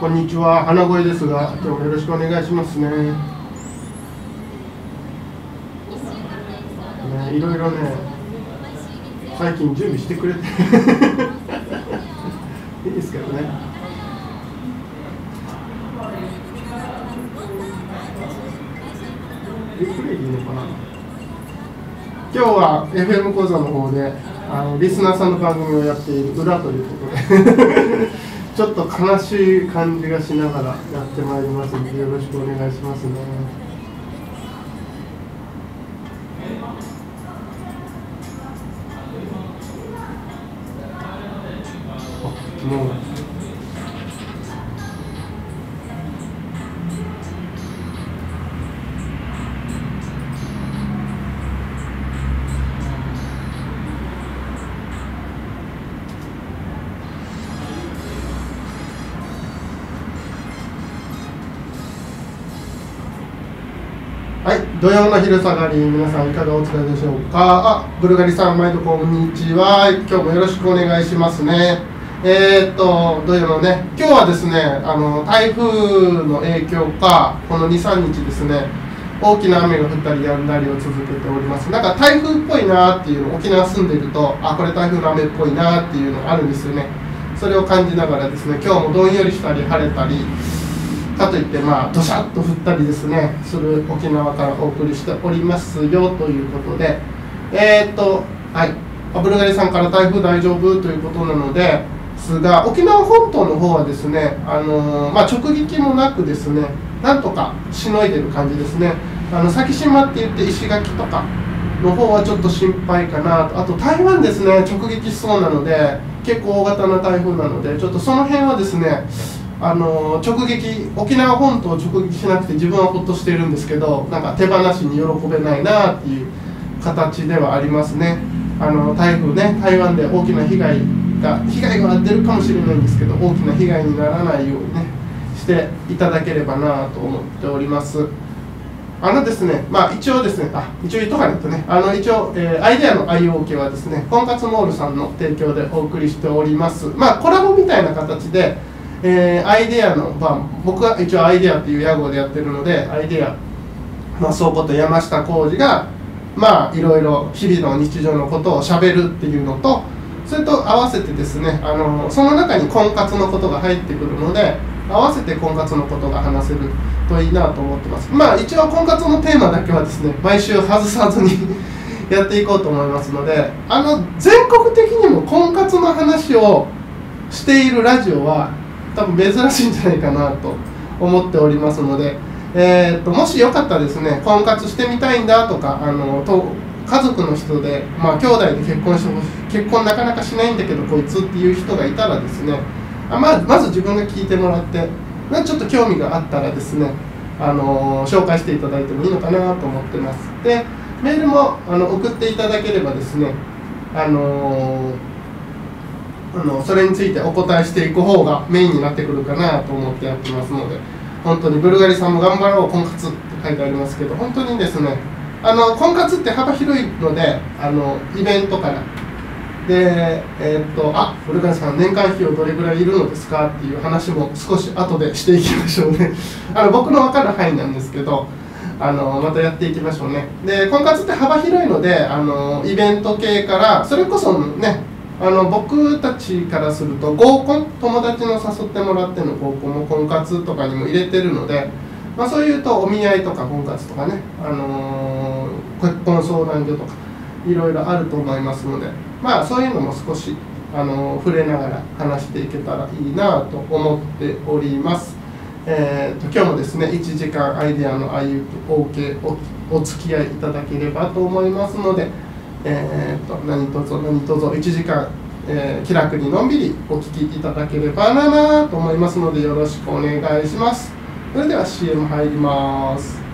こんにちは、花声ですが、今日もよろしくお願いしますね。ねいろいろね、最近準備してくれて いいですけどね。リプレイいいのかな今日は FM 講座の方であのリスナーさんの番組をやっている裏ということでちょっと悲しい感じがしながらやってまいりますのでよろしくお願いしますね。土曜の昼下がり皆さんいかがお疲れでしょうかあブルガリさん毎度こんにちは今日もよろしくお願いしますねえー、っと土曜のね今日はですねあの台風の影響かこの23日ですね大きな雨が降ったりやんだりを続けておりますなんか台風っぽいなっていうの沖縄住んでるとあこれ台風の雨っぽいなっていうのあるんですよねそれを感じながらですね今日もどんよりしたり晴れたりかといってまあどしゃっと降ったりですねする沖縄からお送りしておりますよということでえー、っとはいアブルガリさんから台風大丈夫ということなのですが沖縄本島の方はですね、あのー、まあ、直撃もなくですねなんとかしのいでる感じですねあの先島って言って石垣とかの方はちょっと心配かなとあと台湾ですね直撃しそうなので結構大型な台風なのでちょっとその辺はですねあの直撃沖縄本島を直撃しなくて自分はほっとしてるんですけどなんか手放しに喜べないなっていう形ではありますねあの台風ね台湾で大きな被害が被害が出るかもしれないんですけど大きな被害にならないようにねしていただければなと思っておりますあのですねまあ一応ですねあ一応言っとかないとねあの一応、えー、アイデアの愛用家はですね婚活モールさんの提供でお送りしておりますまあコラボみたいな形でえー、アイデアの、まあ、僕は一応アイデアっていう屋号でやってるのでアイデアまの倉庫と山下浩二がまあいろいろ日々の日常のことをしゃべるっていうのとそれと合わせてですねあのその中に婚活のことが入ってくるので合わせて婚活のことが話せるといいなと思ってますまあ一応婚活のテーマだけはですね毎週外さずに やっていこうと思いますのであの全国的にも婚活の話をしているラジオは多分珍しいんじゃないかなと思っておりますので、えーと、もしよかったらですね婚活してみたいんだとかあのと家族の人で、まあ、兄弟で結婚して結婚なかなかしないんだけどこいつっていう人がいたらですねあままず自分が聞いてもらってちょっと興味があったらですね、あの紹介していただいてもいいのかなと思ってますでメールもあの送っていただければですね、あのーあのそれについてお答えしていく方がメインになってくるかなと思ってやってますので本当にブルガリさんも頑張ろう婚活って書いてありますけど本当にですねあの婚活って幅広いのであのイベントからでえー、っとあブルガリさん年間費用どれぐらいいるのですかっていう話も少し後でしていきましょうね あの僕の分かる範囲なんですけどあのまたやっていきましょうねで婚活って幅広いのであのイベント系からそれこそねあの僕たちからすると合コン友達の誘ってもらっての合コンも婚活とかにも入れてるので、まあ、そういうとお見合いとか婚活とかね、あのー、結婚相談所とかいろいろあると思いますので、まあ、そういうのも少し、あのー、触れながら話していけたらいいなと思っております。えーと、今日もですね1時間アイデアのああいう OK おお付き合いいただければと思いますので。えーと、と何卒何卒1時間、えー、気楽にのんびりお聴きいただければなと思いますのでよろしくお願いしますそれでは CM 入ります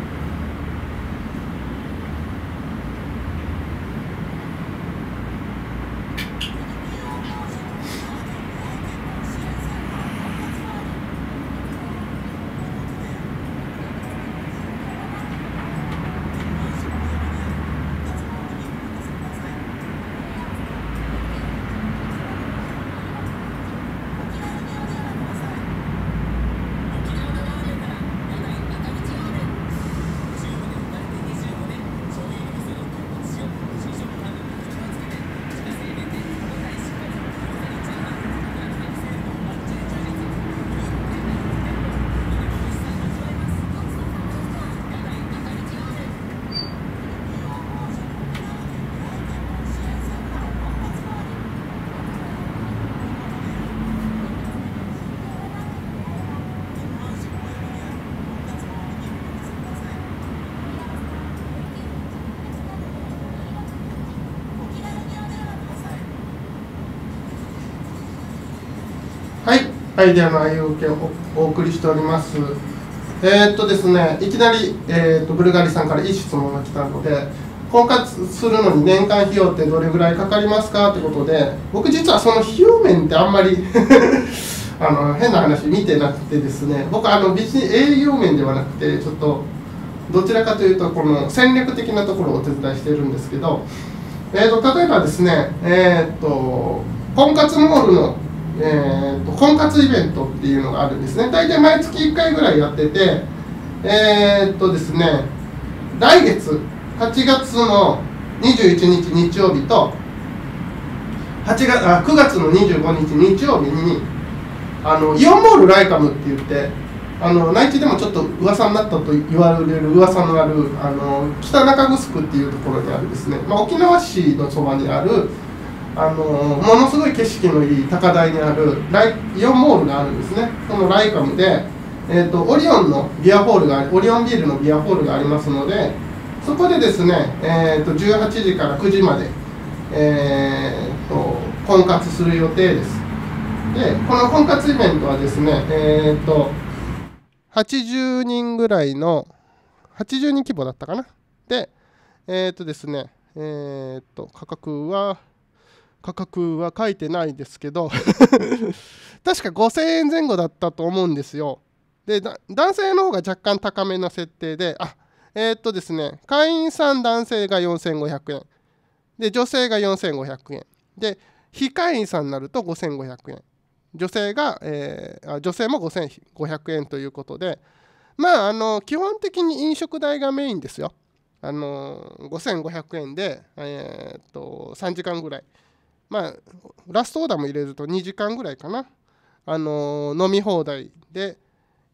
はい、ではのあをお送りしております。えー、っとですね、いきなり、えー、っとブルガリさんからいい質問が来たので、婚活するのに年間費用ってどれぐらいかかりますかってことで、僕実はその費用面ってあんまり あの変な話見てなくてですね、僕あの別に営業面ではなくて、ちょっとどちらかというとこの戦略的なところをお手伝いしているんですけど、えー、っと例えばですね、えっと婚活モールのえーと、婚活イベントっていうのがあるんですね大体毎月1回ぐらいやっててえー、っとですね来月8月の21日日曜日と月あ9月の25日日曜日にあのイオンモールライカムって言ってあの内地でもちょっと噂になったと言われる噂のあるあの北中城っていうところにあるですね、まあ、沖縄市のそばにあるあのものすごい景色のいい高台にあるライイオンモールがあるんですねこのライカムで、えーと、オリオンのビアホールがオリオンビールのビアホールがありますのでそこでですね、えーと、18時から9時まで、えーと、婚活する予定ですでこの婚活イベントはですね、えー、と80人ぐらいの80人規模だったかなでえっ、ー、とですねえっ、ー、と価格は価格は書いてないですけど 確か5000円前後だったと思うんですよで男性の方が若干高めな設定であえー、っとですね会員さん男性が4500円で女性が4500円で非会員さんになると5500円女性が、えー、女性も5500円ということでまああの基本的に飲食代がメインですよ5500円で、えー、っと3時間ぐらいまあ、ラストオーダーも入れると2時間ぐらいかな、あのー、飲み放題で、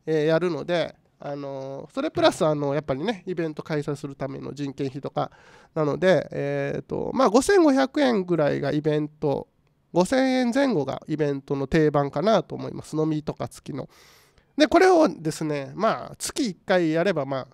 えー、やるので、あのー、それプラス、あのやっぱりね、イベント開催するための人件費とかなので、えーとまあ、5500円ぐらいがイベント、5000円前後がイベントの定番かなと思います、飲みとか月の。で、これをですね、まあ、月1回やれば、まあ、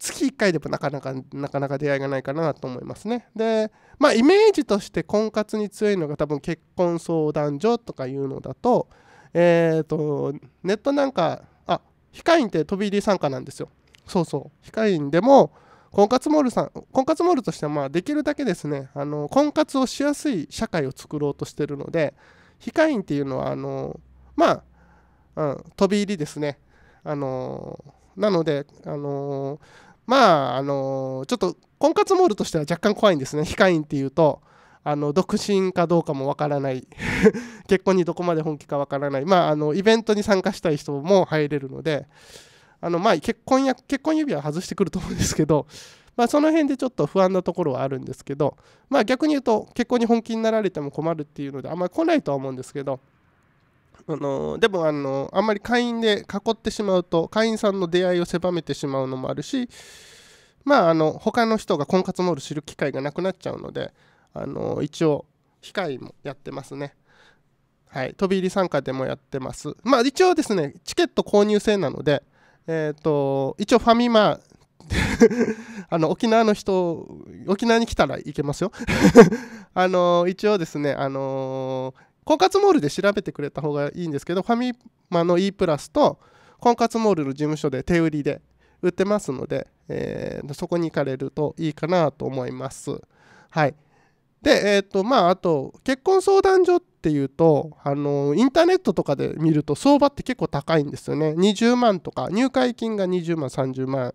月1回でもなかなかなかなか出会いがないかなと思いますねでまあイメージとして婚活に強いのが多分結婚相談所とかいうのだとえっ、ー、とネットなんかあヒカイって飛び入り参加なんですよそうそう非会員。でも婚活モールさん婚活モールとしてはまあできるだけですねあの婚活をしやすい社会を作ろうとしてるので非会員っていうのはあのまあ、うん、飛び入りですねあのなのであのまあ、あのちょっと婚活モールとしては若干怖いんですね。非会員っていうと、あの独身かどうかもわからない 結婚にどこまで本気かわからない、まあ、あのイベントに参加したい人も入れるのであの、まあ、結婚や結婚指輪外してくると思うんですけど、まあ、その辺でちょっと不安なところはあるんですけど、まあ、逆に言うと結婚に本気になられても困るっていうのであんまり来ないとは思うんですけどあのでもあのあんまり会員で囲ってしまうと会員さんの出会いを狭めてしまうのもあるしまああの他の人が婚活モール知る機会がなくなっちゃうのであの一応控えもやってますねはい飛び入り参加でもやってますまあ一応ですねチケット購入制なのでえっ、ー、と一応ファミマ あの沖縄の人沖縄に来たらいけますよ あの一応ですねあのー婚活モールで調べてくれた方がいいんですけどファミマの E プラスと婚活モールの事務所で手売りで売ってますので、えー、そこに行かれるといいかなと思います。はい。で、えっ、ー、と、まあ、あと、結婚相談所っていうと、あの、インターネットとかで見ると相場って結構高いんですよね。20万とか、入会金が20万、30万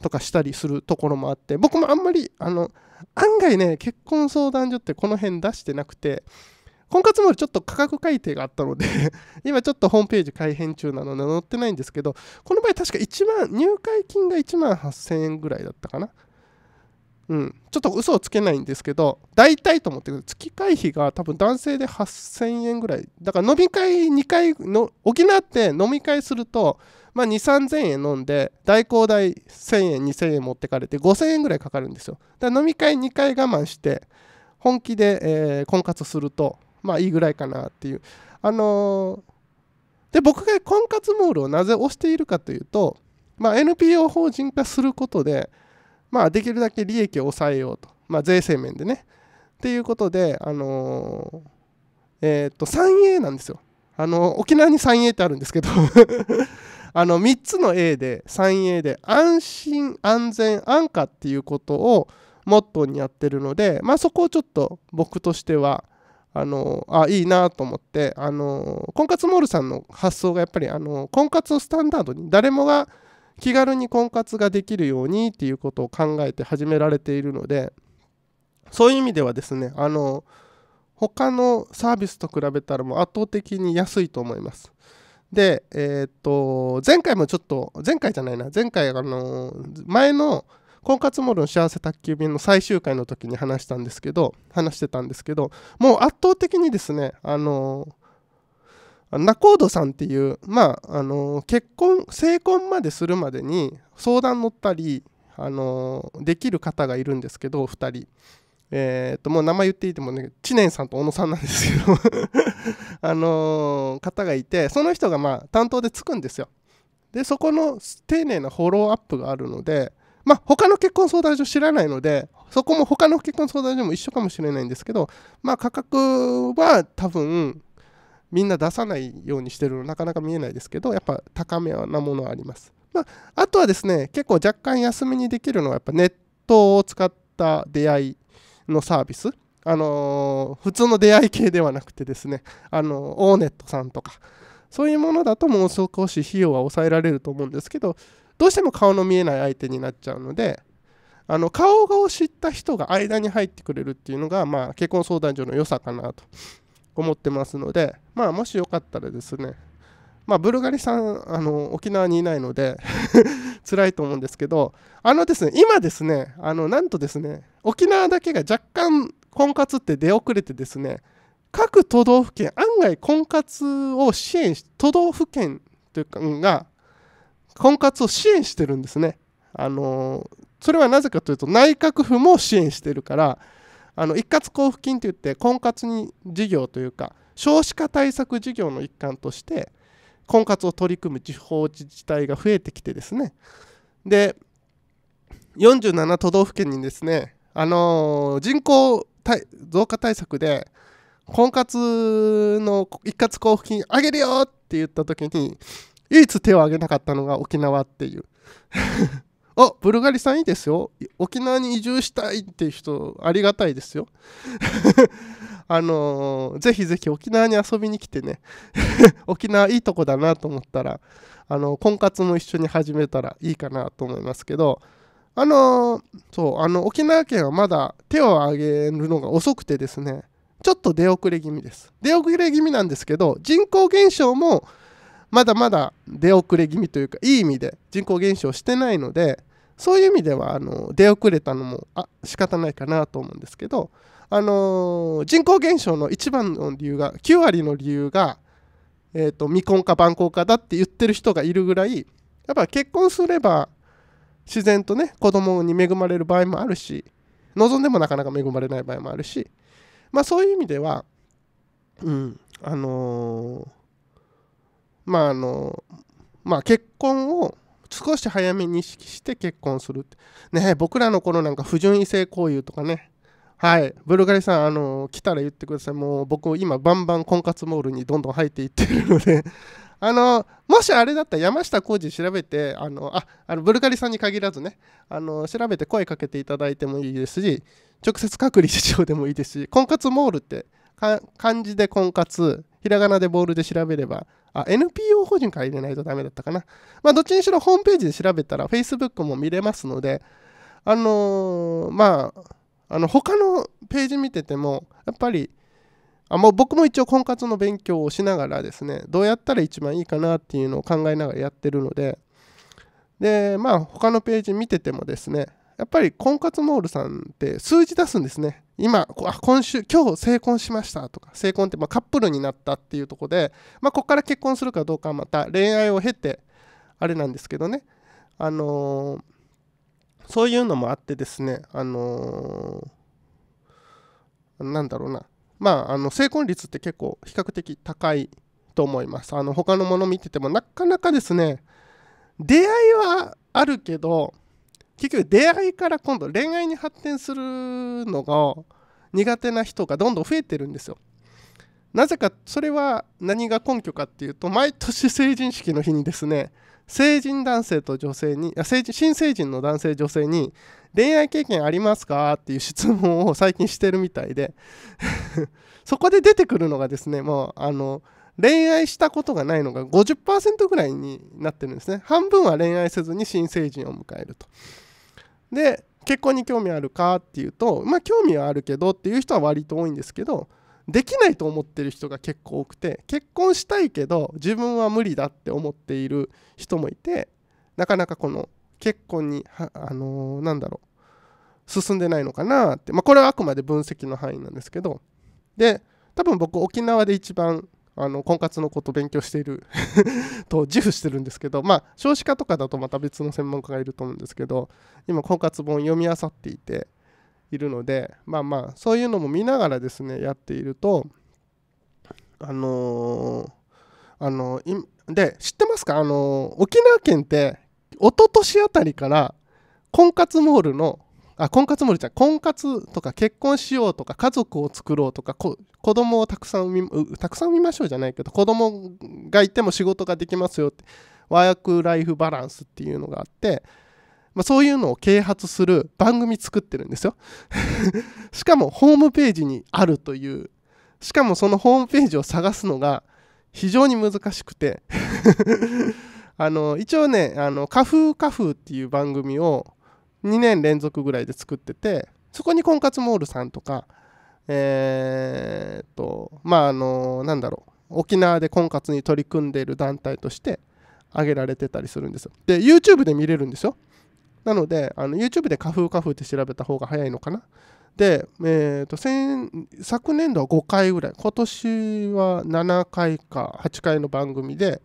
とかしたりするところもあって、僕もあんまり、あの、案外ね、結婚相談所ってこの辺出してなくて、婚活モールちょっと価格改定があったので 今ちょっとホームページ改編中なので載ってないんですけど、この場合確か1万、入会金が1万8000円ぐらいだったかな。うん、ちょっと嘘をつけないんですけど、大体と思ってください。月会費が多分男性で8000円ぐらい。だから飲み会2回の、補って飲み会すると、まあ2、3000円飲んで、代行代1000円、2000円持ってかれて5000円ぐらいかかるんですよ。だから飲み会2回我慢して、本気で、えー、婚活すると、まあいいぐらいかなっていうあのー、で僕が婚活モールをなぜ推しているかというと、まあ、NPO 法人化することで、まあ、できるだけ利益を抑えようと、まあ、税制面でねっていうことで、あのー、えっ、と 3A なんですよあの沖縄に 3A ってあるんですけど あの3つの A で 3A で安心安全安価っていうことをモットーにやってるので、まあ、そこをちょっと僕としてはあのあいいなと思ってあの婚活モールさんの発想がやっぱりあの婚活をスタンダードに誰もが気軽に婚活ができるようにっていうことを考えて始められているのでそういう意味ではですねあの他のサービスと比べたらもう圧倒的に安いと思います。で、えー、っと前回もちょっと前回じゃないな前回あの前の婚活モールの幸せ宅急便の最終回の時に話したんですけど、話してたんですけど、もう圧倒的にですね、あのー、ナコードさんっていう、まあ、あの結婚、成婚までするまでに相談乗ったり、あのできる方がいるんですけど、2人。えー、っと、もう名前言っていてもね、知念さんと小野さんなんですけど あの方がいて、その人がまあ、担当でつくんですよ。で、そこの丁寧なフォローアップがあるので、まあ、他の結婚相談所知らないので、そこも他の結婚相談所も一緒かもしれないんですけど、まあ、価格は多分、みんな出さないようにしてるのなかなか見えないですけど、やっぱ高めなものはあります。まあ、あとはですね、結構若干休みにできるのは、やっぱネットを使った出会いのサービス。あのー、普通の出会い系ではなくてですね、あのー、オーネットさんとか、そういうものだともう少し費用は抑えられると思うんですけど、どうしても顔の見えない相手になっちゃうのであの顔を知った人が間に入ってくれるっていうのが、まあ、結婚相談所の良さかなと思ってますので、まあ、もしよかったらですね、まあ、ブルガリさんあの沖縄にいないので 辛いと思うんですけどあのですね今ですねあのなんとですね沖縄だけが若干婚活って出遅れてですね各都道府県案外婚活を支援し都道府県というかが婚活を支援してるんですね。あのそれはなぜかというと内閣府も支援してるからあの一括交付金といって婚活に事業というか少子化対策事業の一環として婚活を取り組む地方自治体が増えてきてですねで47都道府県にですね、あの人口増加対策で婚活の一括交付金上げるよって言った時に唯一手を挙げなかったのが沖縄っていう あブルガリさんいいですよ沖縄に移住したいっていう人ありがたいですよ あのー、ぜひぜひ沖縄に遊びに来てね 沖縄いいとこだなと思ったらあの婚活も一緒に始めたらいいかなと思いますけどあのー、そうあの沖縄県はまだ手を挙げるのが遅くてですねちょっと出遅れ気味です出遅れ気味なんですけど人口減少もまだまだ出遅れ気味というかいい意味で人口減少してないのでそういう意味ではあの出遅れたのもあ仕方ないかなと思うんですけど、あのー、人口減少の一番の理由が9割の理由が、えーと、未婚か晩婚かだって言ってる人がいるぐらいやっぱ結婚すれば自然とね子供に恵まれる場合もあるし望んでもなかなか恵まれない場合もあるし、まあ、そういう意味では、うんあのー、まああのまあ、結婚を少し早めに意識して結婚するってね僕らの頃なんか不純異性交友とかねはいブルガリさんあの来たら言ってくださいもう僕今バンバン婚活モールにどんどん入っていってるので あのもしあれだったら山下浩二調べてあのああのブルガリさんに限らずねあの調べて声かけていただいてもいいですし直接隔離事情でもいいですし婚活モールって漢字で婚活ひらがなでボールで調べればあ、NPO 法人から入れないとダメだったかな。まあ、どっちにしろホームページで調べたら Facebook も見れますので、あのー、まあ、あの他のページ見てても、やっぱり、あもう僕も一応婚活の勉強をしながらですね、どうやったら一番いいかなっていうのを考えながらやってるので、で、まあ、他のページ見ててもですね、やっぱり婚活モールさんって数字出すんですね。今、あ今週、今日成婚しましたとか、成婚ってまカップルになったっていうところで、まあ、ここから結婚するかどうかはまた恋愛を経て、あれなんですけどね、あのー、そういうのもあってですね、あのー、なんだろうな、まあ、あの成婚率って結構比較的高いと思います。あの他のもの見てても、なかなかですね、出会いはあるけど、結局出会いから今度恋愛に発展するのが苦手な人がどんどん増えてるんですよ。なぜかそれは何が根拠かっていうと毎年成人式の日にですね成人男性と女性に成人新成人の男性女性に恋愛経験ありますかっていう質問を最近してるみたいで そこで出てくるのがですねもうあの恋愛したことがないのが50%ぐらいになってるんですね半分は恋愛せずに新成人を迎えると。で結婚に興味あるかっていうとまあ興味はあるけどっていう人は割と多いんですけどできないと思ってる人が結構多くて結婚したいけど自分は無理だって思っている人もいてなかなかこの結婚にあのー、なんだろう進んでないのかなって、まあ、これはあくまで分析の範囲なんですけどで多分僕沖縄で一番あの婚活のこと勉強している と自負してるんですけど、まあ、少子化とかだとまた別の専門家がいると思うんですけど今婚活本読み漁っていているのでまあまあそういうのも見ながらですねやっているとあのー、あのー、で知ってますかあのー、沖縄県って一昨年あたりから婚活モールのあ婚活森ちゃん婚活とか結婚しようとか家族を作ろうとか子供をたくさん産みたくさん産みましょうじゃないけど子供がいても仕事ができますよってワーク・ライフ・バランスっていうのがあって、まあ、そういうのを啓発する番組作ってるんですよ しかもホームページにあるというしかもそのホームページを探すのが非常に難しくて あの一応ね「あのカフーカフー」っていう番組を2年連続ぐらいで作っててそこに婚活モールさんとかえー、っとまああのなんだろう沖縄で婚活に取り組んでいる団体として挙げられてたりするんですで YouTube で見れるんですよなのであの YouTube で「花風花風」って調べた方が早いのかなで、えーと、昨年度は5回ぐらい今年は7回か8回の番組で、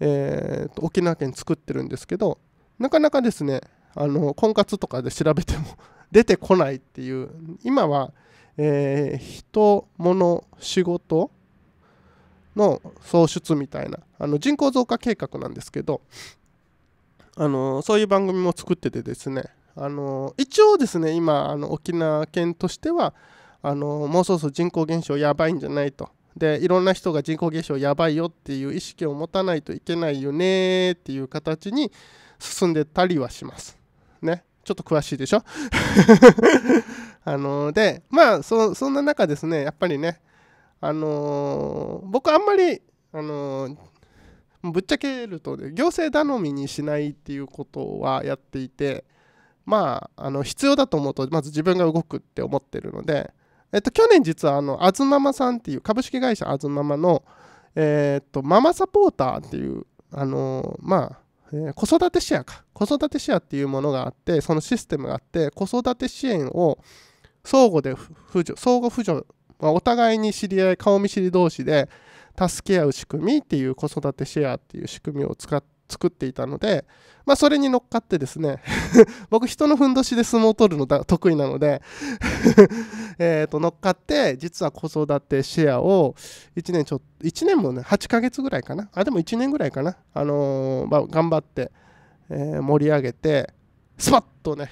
えーと沖縄県作ってるんですけどなかなかですねあの婚活とかで調べても出てこないっていう今は、えー、人物仕事の創出みたいなあの人口増加計画なんですけどあのそういう番組も作っててですねあの一応ですね今あの沖縄県としてはあのもうそろそろ人口減少やばいんじゃないとでいろんな人が人口減少やばいよっていう意識を持たないといけないよねっていう形に進んでたりはします。ね、ちょっと詳しいでしょ あのー、で、まあそ、そんな中ですね、やっぱりね、あのー、僕あんまり、あのー、ぶっちゃけると、ね、行政頼みにしないっていうことはやっていて、まあ、あの必要だと思うと、まず自分が動くって思ってるので、えっと、去年実はあの、あずままさんっていう、株式会社あずままの、えー、っと、ママサポーターっていう、あのまあ、子育てシェアか子育てシェアっていうものがあってそのシステムがあって子育て支援を相互で扶助相互扶助、まあ、お互いに知り合い顔見知り同士で助け合う仕組みっていう子育てシェアっていう仕組みを使って作っていたので、まあ、それに乗っかってですね 僕人のふんどしで相撲を取るのが得意なので えと乗っかって実は子育てシェアを1年ちょっと1年もね8ヶ月ぐらいかなあでも1年ぐらいかな、あのー、まあ、頑張って、え盛り上げてスパッとね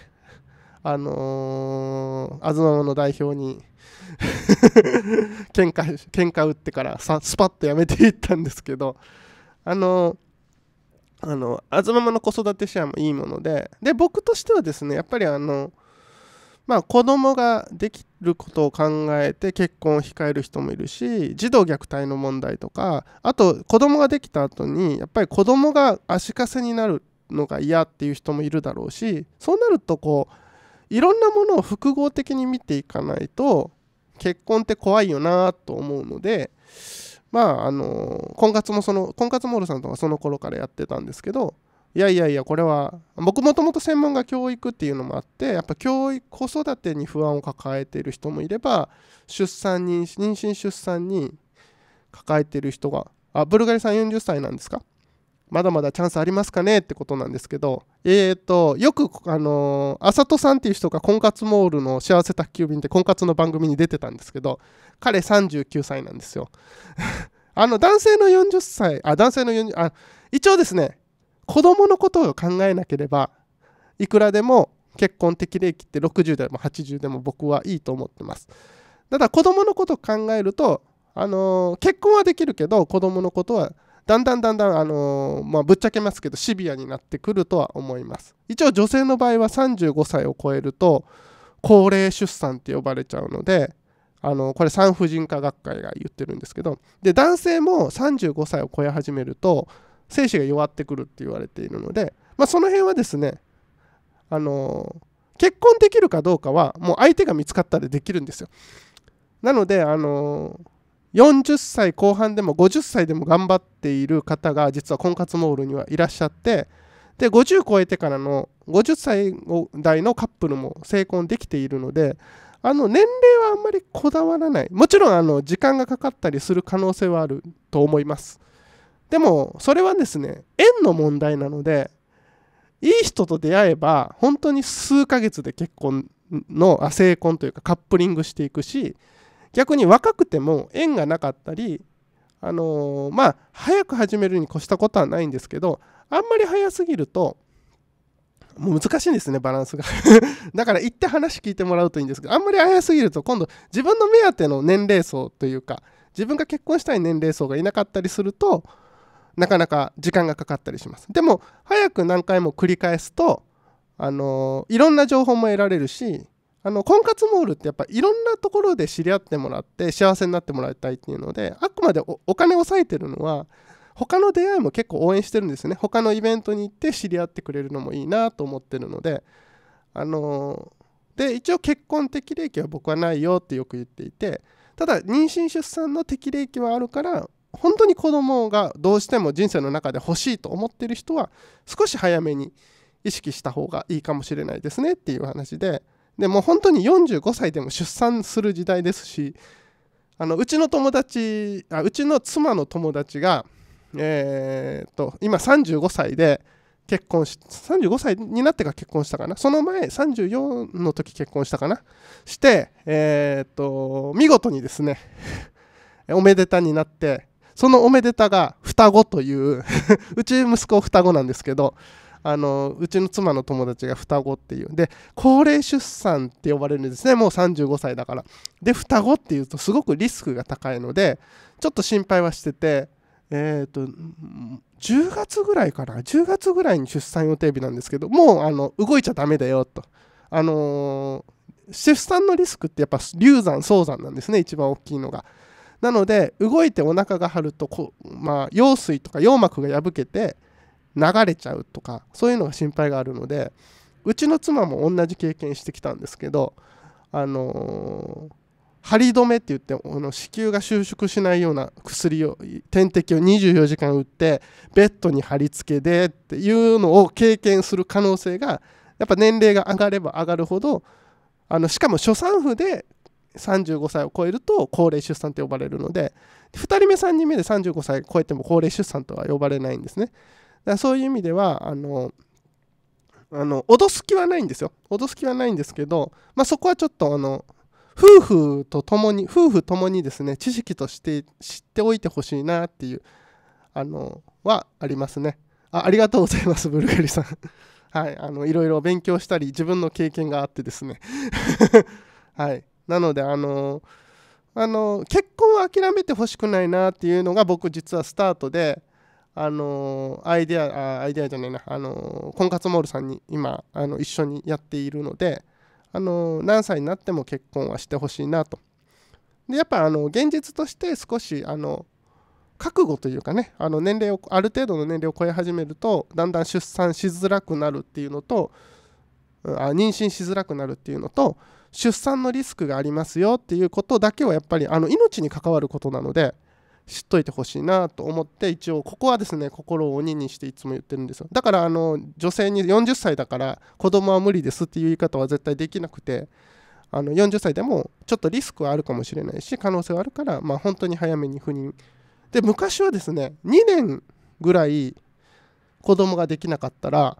あのー、東の代表に 喧嘩喧嘩打ってからさスパッとやめていったんですけどあのあのあずままの子育てシェアもいいものでで僕としてはですねやっぱりあのまあ子供ができることを考えて結婚を控える人もいるし児童虐待の問題とかあと子供ができた後にやっぱり子供が足かせになるのが嫌っていう人もいるだろうしそうなるとこういろんなものを複合的に見ていかないと結婚って怖いよなと思うのでまああの婚活もその婚活モールさんとかその頃からやってたんですけどいやいやいやこれは僕もともと専門が教育っていうのもあってやっぱ教育子育てに不安を抱えている人もいれば出産に妊娠出産に抱えている人があブルガリさん40歳なんですかまだまだチャンスありますかねってことなんですけど、えーと、よく、あのー、あさとさんっていう人が婚活モールの幸せ宅急便って婚活の番組に出てたんですけど彼39歳なんですよ あの男性の40歳あ男性の40あ一応ですね子供のことを考えなければいくらでも結婚適齢期って60でも80でも僕はいいと思ってますただ子供のことを考えると、あのー、結婚はできるけど子供のことはだんだんだんだん、あのー、まあ、ぶっちゃけますけどシビアになってくるとは思います一応女性の場合は35歳を超えると高齢出産って呼ばれちゃうのであのこれ産婦人科学会が言ってるんですけどで男性も35歳を超え始めると精子が弱ってくるって言われているので、まあ、その辺はですねあの結婚できるかどうかはもう相手が見つかったらできるんですよなのであのー40歳後半でも50歳でも頑張っている方が実は婚活モールにはいらっしゃってで50超えてからの50歳代のカップルも成婚できているのであの年齢はあんまりこだわらないもちろんあの時間がかかったりする可能性はあると思いますでもそれはですね縁の問題なのでいい人と出会えば本当に数ヶ月で結婚の成婚というかカップリングしていくし逆に若くても縁がなかったりあのー、まあ早く始めるに越したことはないんですけどあんまり早すぎるともう難しいんですねバランスが だから行って話聞いてもらうといいんですけどあんまり早すぎると今度自分の目当ての年齢層というか自分が結婚したい年齢層がいなかったりするとなかなか時間がかかったりしますでも早く何回も繰り返すとあのー、いろんな情報も得られるしあの婚活モールってやっぱいろんなところで知り合ってもらって幸せになってもらいたいっていうのであくまでお金を抑えてるのは他の出会いも結構応援してるんですね他のイベントに行って知り合ってくれるのもいいなと思ってるのであので一応結婚適齢期は僕はないよってよく言っていてただ妊娠出産の適齢期はあるから本当に子供がどうしても人生の中で欲しいと思ってる人は少し早めに意識した方がいいかもしれないですねっていう話で。でも本当に45歳でも出産する時代ですしあのうちの友達あうちの妻の友達が、えー、と今35歳で結婚し35歳になってから結婚したかなその前34の時結婚したかなして、えー、と見事にですね おめでたになってそのおめでたが双子という うち息子双子なんですけどあのうちの妻の友達が双子っていうで高齢出産って呼ばれるんですねもう35歳だからで双子っていうとすごくリスクが高いのでちょっと心配はしててえっ、ー、と10月ぐらいかな10月ぐらいに出産予定日なんですけどもうあの動いちゃダメだよとあのー、出産のリスクってやっぱ流産早産なんですね一番大きいのが。なので動いてお腹が張るとこ、まあ、羊水とか羊膜が破けて流れちゃうとかそういうのが心配があるのでうちの妻も同じ経験してきたんですけどあのー、止めって言ってあの子宮が収縮しないような薬を点滴を24時間打ってベッドに貼り付けでっていうのを経験する可能性がやっぱ年齢が上がれば上がるほどあのしかも初産婦で35歳を超えると高齢出産って呼ばれるので2人目3人目で35歳超えても高齢出産とは呼ばれないんですね。らそういう意味ではあのあの脅す気はないんですよ脅す気はないんですけど、まあ、そこはちょっとあの夫婦と共に夫婦共にですね知識として知っておいてほしいなっていうあのはありますねあありがとうございますブルガリさん はいあのいろいろ勉強したり自分の経験があってですね はいなのであのあの結婚を諦めてほしくないなっていうのが僕実はスタートであのアイデア、アイデアじゃないな、あの婚活モールさんに今、あの一緒にやっているので、あの何歳になっても結婚はしてほしいなと。でやっぱあの現実として少しあの覚悟というかねあの年齢をある程度の年齢を超え始めるとだんだん出産しづらくなるっていうのとあ妊娠しづらくなるっていうのと出産のリスクがありますよっていうことだけはやっぱりあの命に関わることなので知っといてほしいなと思って一応ここはですね心を鬼にしていつも言ってるんですよだからあの女性に40歳だから子供は無理ですっていう言い方は絶対できなくてあの40歳でもちょっとリスクはあるかもしれないし可能性はあるから、まあ、本当に早めに不妊で昔はですね2年ぐらい子供ができなかったら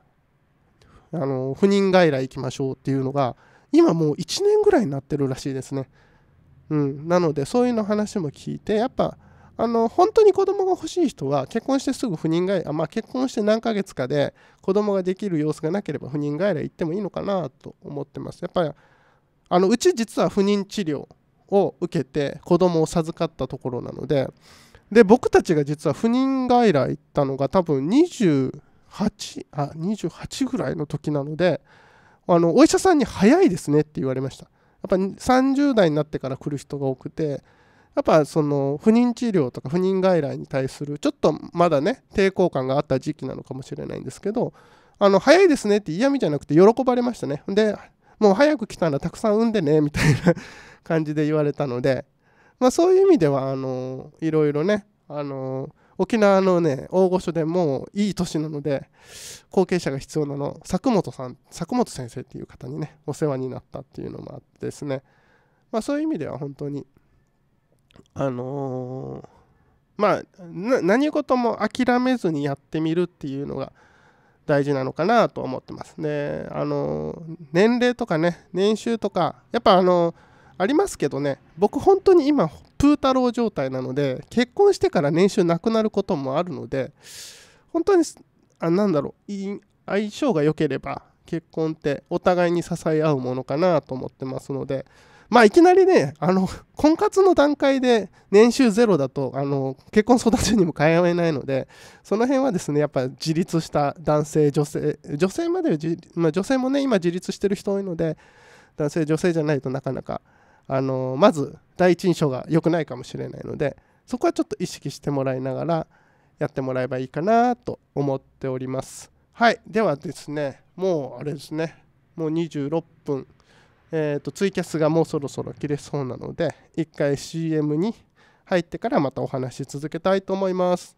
あの不妊外来行きましょうっていうのが今もう1年ぐらいになってるらしいですねうんなのでそういうの話も聞いてやっぱあの本当に子供が欲しい人は結婚してすぐ不妊外来、まあ、結婚して何ヶ月かで子供ができる様子がなければ不妊外来行ってもいいのかなと思ってます。やっぱりあのうち実は不妊治療を受けて子供を授かったところなのでで僕たちが実は不妊外来行ったのが多分28あ28ぐらいの時なのであのお医者さんに早いですねって言われました。やっぱ30代になってから来る人が多くてやっぱその不妊治療とか不妊外来に対するちょっとまだね抵抗感があった時期なのかもしれないんですけどあの早いですねって嫌味じゃなくて喜ばれましたねでもう早く来たらたくさん産んでねみたいな感じで言われたので、まあ、そういう意味ではあのいろいろねあの沖縄のね大御所でもういい年なので後継者が必要なの佐久本さん佐久本先生っていう方にねお世話になったっていうのもあってですね、まあ、そういう意味では本当にあのー、まあ何事も諦めずにやってみるっていうのが大事なのかなと思ってますね。あのー、年齢とかね年収とかやっぱあのー、ありますけどね僕本当に今プー太郎状態なので結婚してから年収なくなることもあるので本当にあなんだろう相性が良ければ結婚ってお互いに支え合うものかなと思ってますのでまあいきなりね、あの、婚活の段階で年収ゼロだと、あの、結婚育ちにも通えないので、その辺はですね、やっぱ自立した男性、女性、女性までまあ、女性もね、今自立してる人多いので、男性、女性じゃないとなかなか、あの、まず第一印象が良くないかもしれないので、そこはちょっと意識してもらいながら、やってもらえばいいかなと思っております。はい、ではですね、もうあれですね、もう26分。えー、とツイキャスがもうそろそろ切れそうなので一回 CM に入ってからまたお話し続けたいと思います。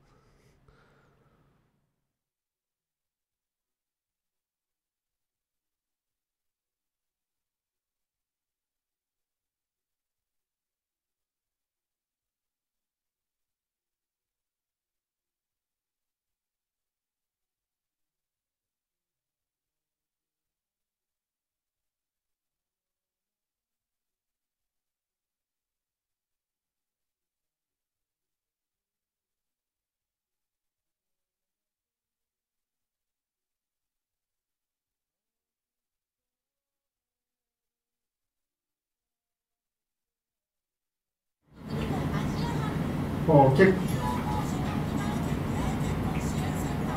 こう結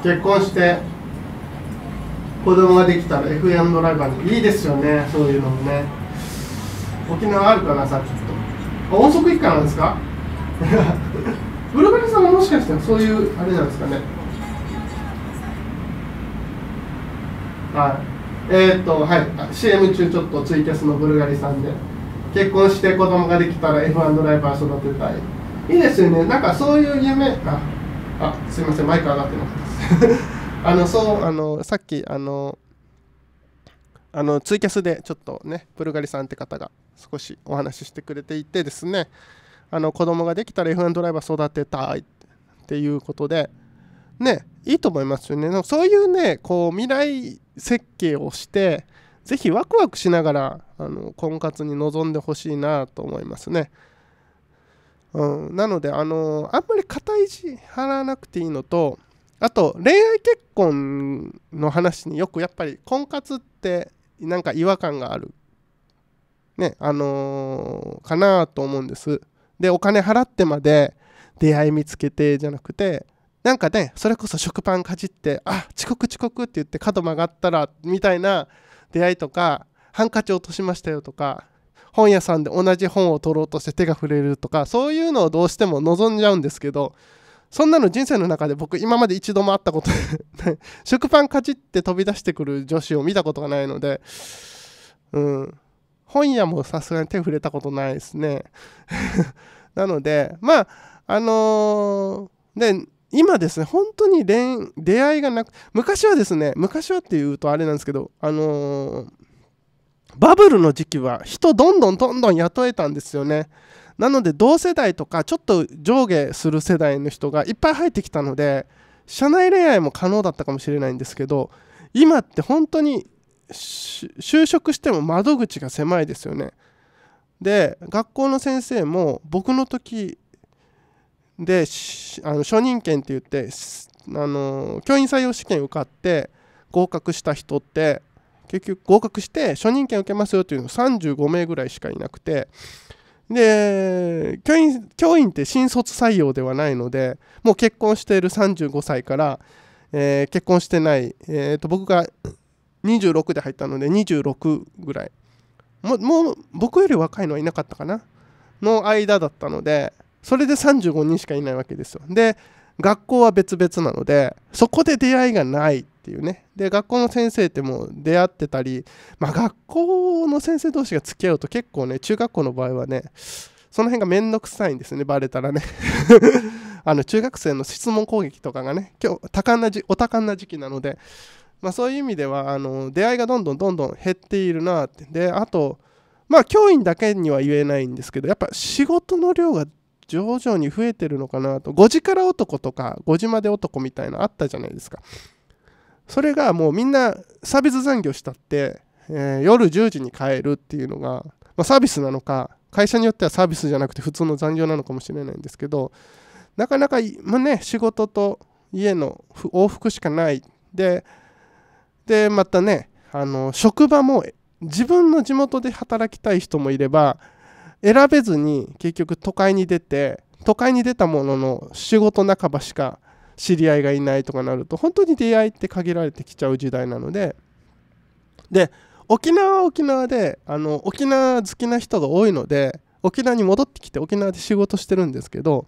結婚して子供ができたら FM ドラバーいいですよねそういうのもね沖縄あるかなさっきと音速一家なんですか ブルガリさんももしかしてそういうあれなんですかねはいえー、っとはい CM 中ちょっとツイキャスのブルガリさんで結婚して子供ができたら F1 ドライバー育てたいいいですよねなんかそういう夢ああすいませんマイク上がってます あのそうあのさっきあのあのツイキャスでちょっとねブルガリさんって方が少しお話ししてくれていてですねあの子供ができたら F1 ドライバー育てたいっていうことでねいいと思いますよねそういうねこう未来設計をして是非ワクワクしながらあの婚活に臨んでほしいなと思いますね。うん、なので、あのー、あんまり硬い字払らなくていいのとあと恋愛結婚の話によくやっぱり婚活ってなんか違和感があるねあのー、かなと思うんですでお金払ってまで出会い見つけてじゃなくてなんかねそれこそ食パンかじってあ遅刻遅刻って言って角曲がったらみたいな出会いとかハンカチ落としましたよとか本屋さんで同じ本を取ろうとして手が触れるとかそういうのをどうしても望んじゃうんですけどそんなの人生の中で僕今まで一度も会ったことない食パンかじって飛び出してくる女子を見たことがないのでうん本屋もさすがに手触れたことないですね なのでまああのー、で今ですね本当に出会いがなく昔はですね昔はっていうとあれなんですけどあのーバブルの時期は人どんどんどんどん雇えたんですよね。なので同世代とかちょっと上下する世代の人がいっぱい入ってきたので社内恋愛も可能だったかもしれないんですけど今って本当に就職しても窓口が狭いですよね。で学校の先生も僕の時であの初任権って言ってあの教員採用試験受かって合格した人って結局合格して初任権受けますよというの35名ぐらいしかいなくてで教員教員って新卒採用ではないのでもう結婚している35歳から、えー、結婚してない、えー、と僕が26で入ったので26ぐらいももう僕より若いのはいなかったかなの間だったのでそれで35人しかいないわけですよで学校は別々なのでそこで出会いがないっていうねで学校の先生ってもう出会ってたり、まあ、学校の先生同士が付き合うと結構ね中学校の場合はねその辺がめんどくさいんですねバレたらね あの中学生の質問攻撃とかがね今日多感なお多感な時期なので、まあ、そういう意味ではあの出会いがどんどんどんどん減っているなってであとまあ教員だけには言えないんですけどやっぱ仕事の量が徐々に増えてるのかなと5時から男とか5時まで男みたいなあったじゃないですかそれがもうみんなサービス残業したって、えー、夜10時に帰るっていうのが、まあ、サービスなのか会社によってはサービスじゃなくて普通の残業なのかもしれないんですけどなかなか、まあ、ね、仕事と家の往復しかないででまたねあの職場も自分の地元で働きたい人もいれば選べずに結局都会に出て都会に出たものの仕事半ばしか知り合いがいないとかなると本当に出会いって限られてきちゃう時代なのでで沖縄は沖縄であの沖縄好きな人が多いので沖縄に戻ってきて沖縄で仕事してるんですけど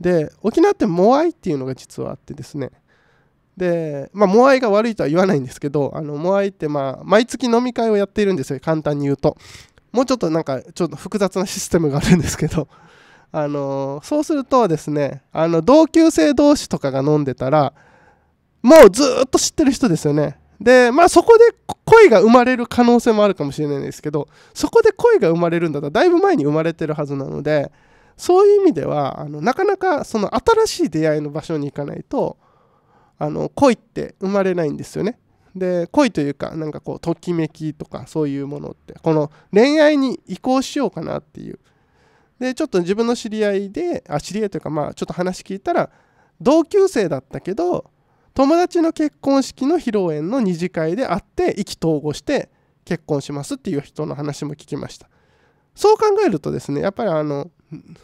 で沖縄ってモアイっていうのが実はあってですねでまあモアイが悪いとは言わないんですけどあのモアイってまあ毎月飲み会をやっているんですよ簡単に言うともうちょっとなんかちょっと複雑なシステムがあるんですけどあのそうするとですねあの同級生同士とかが飲んでたらもうずっと知ってる人ですよねでまあそこで恋が生まれる可能性もあるかもしれないんですけどそこで恋が生まれるんだったらだいぶ前に生まれてるはずなのでそういう意味ではあのなかなかその新しい出会いの場所に行かないとあの恋って生まれないんですよね。で恋というかなんかこうときめきとかそういうものってこの恋愛に移行しようかなっていうでちょっと自分の知り合いであ知り合いというかまあちょっと話聞いたら同級生だったけど友達の結婚式の披露宴の二次会で会って意気投合して結婚しますっていう人の話も聞きましたそう考えるとですねやっぱりあの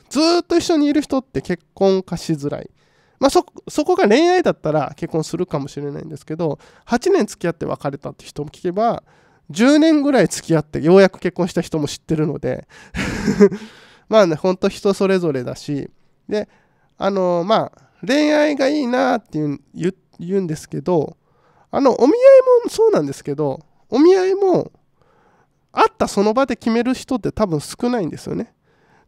ずっと一緒にいる人って結婚化しづらいまあそこが恋愛だったら結婚するかもしれないんですけど8年付き合って別れたって人も聞けば10年ぐらい付き合ってようやく結婚した人も知ってるのでまあほんと人それぞれだしであのまあ恋愛がいいなって言うんですけどあのお見合いもそうなんですけどお見合いも会ったその場で決める人って多分少ないんですよね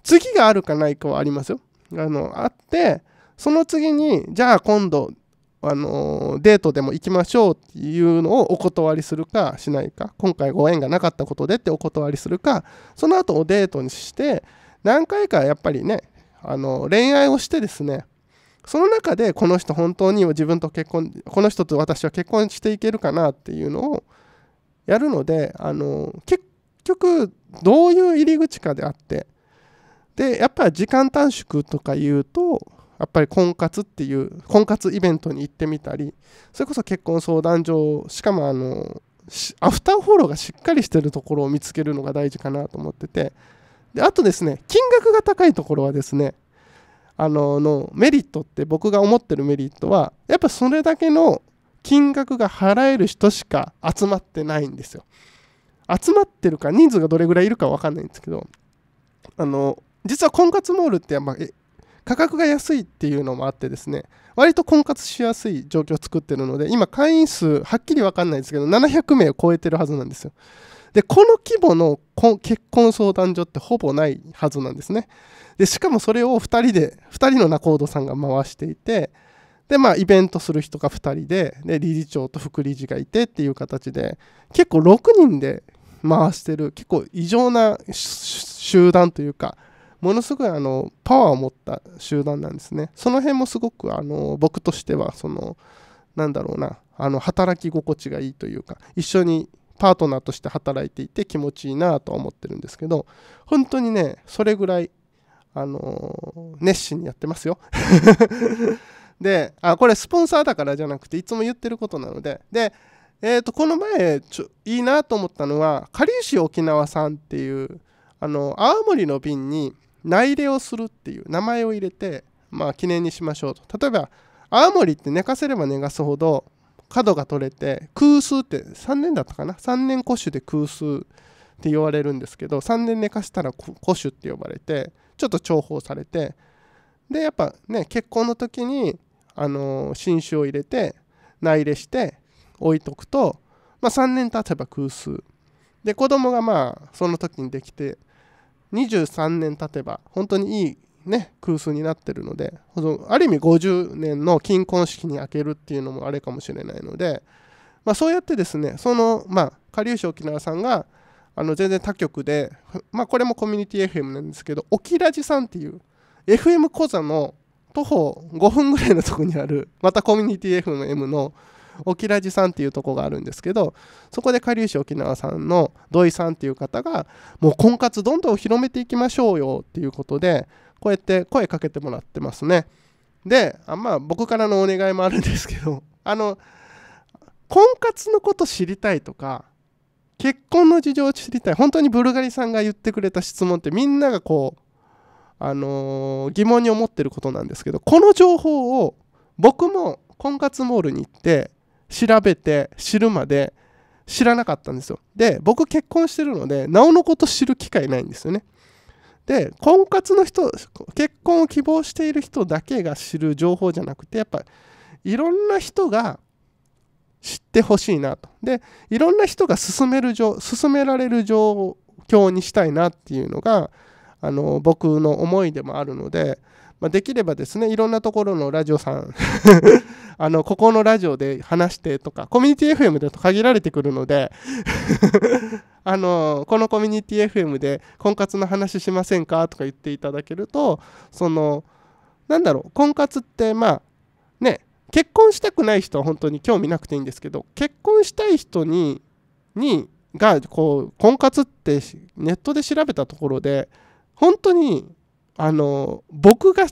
次があるかないかはありますよあの会ってその次にじゃあ今度あのデートでも行きましょうっていうのをお断りするかしないか今回ご縁がなかったことでってお断りするかその後おデートにして何回かやっぱりねあの恋愛をしてですねその中でこの人本当に自分と結婚この人と私は結婚していけるかなっていうのをやるのであの結局どういう入り口かであってでやっぱり時間短縮とか言うとやっぱり婚活っていう婚活イベントに行ってみたりそれこそ結婚相談所しかもあのアフターフォローがしっかりしてるところを見つけるのが大事かなと思っててであとですね金額が高いところはですねあののメリットって僕が思ってるメリットはやっぱそれだけの金額が払える人しか集まってないんですよ集まってるか人数がどれぐらいいるか分かんないんですけどあの実は婚活モールってやっぱ価格が安いっていうのもあってですね割と婚活しやすい状況を作ってるので今会員数はっきり分かんないですけど700名を超えてるはずなんですよでこの規模の結婚相談所ってほぼないはずなんですねでしかもそれを2人で2人の仲人さんが回していてでまあイベントする人が2人でで理事長と副理事がいてっていう形で結構6人で回してる結構異常な集団というかものすごいあのパワーを持った集団なんですねその辺もすごくあの僕としてはそのなんだろうなあの働き心地がいいというか一緒にパートナーとして働いていて気持ちいいなと思ってるんですけど本当にねそれぐらいあの熱心にやってますよ であこれスポンサーだからじゃなくていつも言ってることなのででえー、とこの前ちょいいなと思ったのはかりゆし沖縄さんっていうあの青森の瓶に内入れをするっていう名前を入れて、まあ、記念にしましょうと例えば青森って寝かせれば寝かすほど角が取れて空数って3年だったかな3年古種で空数って言われるんですけど3年寝かしたら古種って呼ばれてちょっと重宝されてでやっぱね結婚の時にあの新種を入れて内入れして置いとくと、まあ、3年経てば空数で子供がまあその時にできて23年経てば本当にいいね、空数になってるので、ある意味50年の金婚式に明けるっていうのもあれかもしれないので、まあ、そうやってですね、その、まあ、下流市沖縄さんが、あの全然他局で、まあ、これもコミュニティ FM なんですけど、沖ラジさんっていう FM 講座の徒歩5分ぐらいのとこにある、またコミュニティ FM の沖ラジさんっていうとこがあるんですけど、そこで下流市沖縄さんの土井さんっていう方が、もう婚活どんどん広めていきましょうよっていうことで、こうやって声かけてもらってますね。で、あまあ僕からのお願いもあるんですけど、あの、婚活のこと知りたいとか、結婚の事情を知りたい。本当にブルガリさんが言ってくれた質問ってみんながこう、あのー、疑問に思ってることなんですけど、この情報を僕も婚活モールに行って調べて知るまで知らなかったんですよ。で、僕結婚してるので、なおのこと知る機会ないんですよね。で婚活の人結婚を希望している人だけが知る情報じゃなくてやっぱいろんな人が知ってほしいなとでいろんな人が進める進められる状況にしたいなっていうのがあの僕の思いでもあるので、まあ、できればですねいろんなところのラジオさんあのここのラジオで話してとかコミュニティ FM だと限られてくるので あのこのコミュニティ FM で婚活の話しませんかとか言っていただけるとそのなんだろう婚活ってまあね結婚したくない人は本当に興味なくていいんですけど結婚したい人ににがこう婚活ってネットで調べたところで本当にあの僕が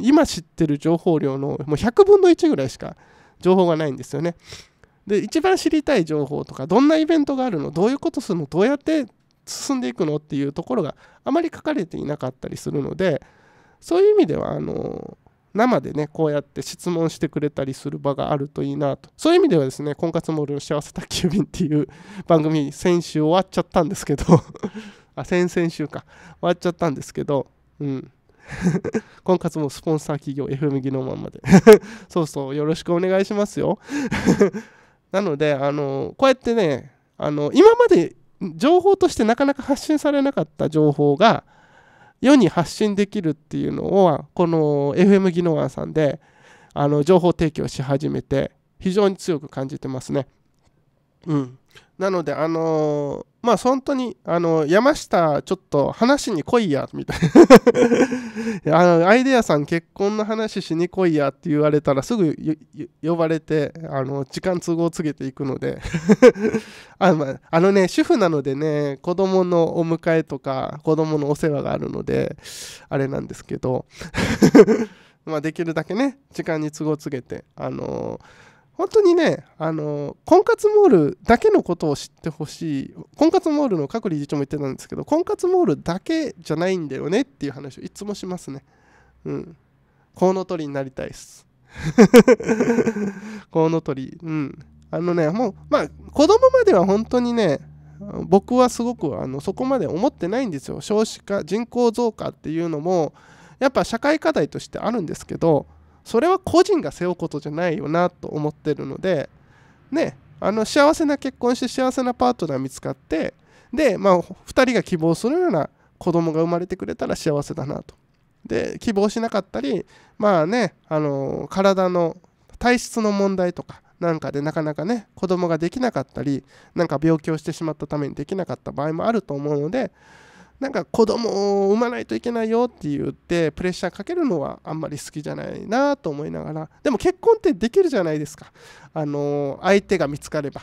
今知ってる情報量のもう100分の1ぐらいしか情報がないんですよね。で一番知りたい情報とかどんなイベントがあるのどういうことするのどうやって進んでいくのっていうところがあまり書かれていなかったりするのでそういう意味ではあの生でねこうやって質問してくれたりする場があるといいなとそういう意味ではですね「婚活モールの幸せ宅急便」っていう番組先週終わっちゃったんですけど あ先々週か終わっちゃったんですけどうん 婚活もスポンサー企業 FM 技能マンまで そうそうよろしくお願いしますよ なのであのこうやってねあの今まで情報としてなかなか発信されなかった情報が世に発信できるっていうのをこの FM 技能マンさんであの情報提供し始めて非常に強く感じてますね。うん、なので、あのー、まあ、本当に、あのー、山下、ちょっと話に来いや、みたいな あの、アイデアさん結婚の話しに来いやって言われたら、すぐ呼ばれて、あのー、時間都合を告げていくので あ、まあ、あのね、主婦なのでね、子供のお迎えとか、子供のお世話があるので、あれなんですけど まあ、できるだけね、時間に都合を告げて、あのー本当にね、あの、婚活モールだけのことを知ってほしい。婚活モールの各理事長も言ってたんですけど、婚活モールだけじゃないんだよねっていう話をいつもしますね。うん。コウノトリになりたいっす。コウノトリ。うん。あのね、もう、まあ、子供までは本当にね、僕はすごくあのそこまで思ってないんですよ。少子化、人口増加っていうのも、やっぱ社会課題としてあるんですけど、それは個人が背負うことじゃないよなと思ってるのでねあの幸せな結婚して幸せなパートナー見つかってでまあ2人が希望するような子供が生まれてくれたら幸せだなと。で希望しなかったりまあねあの体の体質の問題とかなんかでなかなかね子供ができなかったりなんか病気をしてしまったためにできなかった場合もあると思うのでなんか子供を産まないといけないよって言ってプレッシャーかけるのはあんまり好きじゃないなと思いながらでも結婚ってできるじゃないですかあの相手が見つかれば。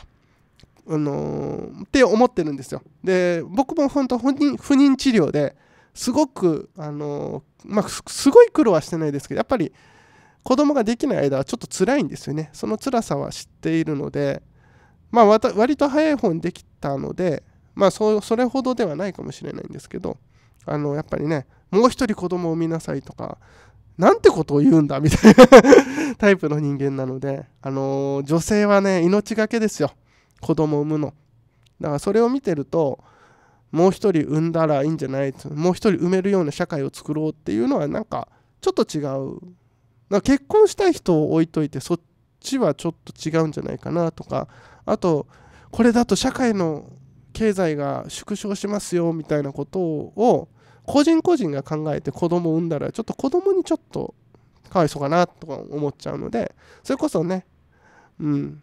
あのって思ってるんですよ。で僕も本当不妊不妊治療ですごくあの、まあ、すごい苦労はしてないですけどやっぱり子供ができない間はちょっと辛いんですよねその辛さは知っているのでまあ割と早い方にできたのでまあそれほどではないかもしれないんですけどあのやっぱりねもう一人子供を産みなさいとかなんてことを言うんだみたいな タイプの人間なので、あの女性はね命がけですよ子供を産むのだからそれを見てるともう一人産んだらいいんじゃないもう一人産めるような社会を作ろうっていうのはなんかちょっと違うだ結婚したい人を置いといてそっちはちょっと違うんじゃないかなとかあとこれだと社会の経済が縮小しますよみたいなことを個人個人が考えて子供を産んだらちょっと子供にちょっとかわいそうかなとか思っちゃうのでそれこそねうん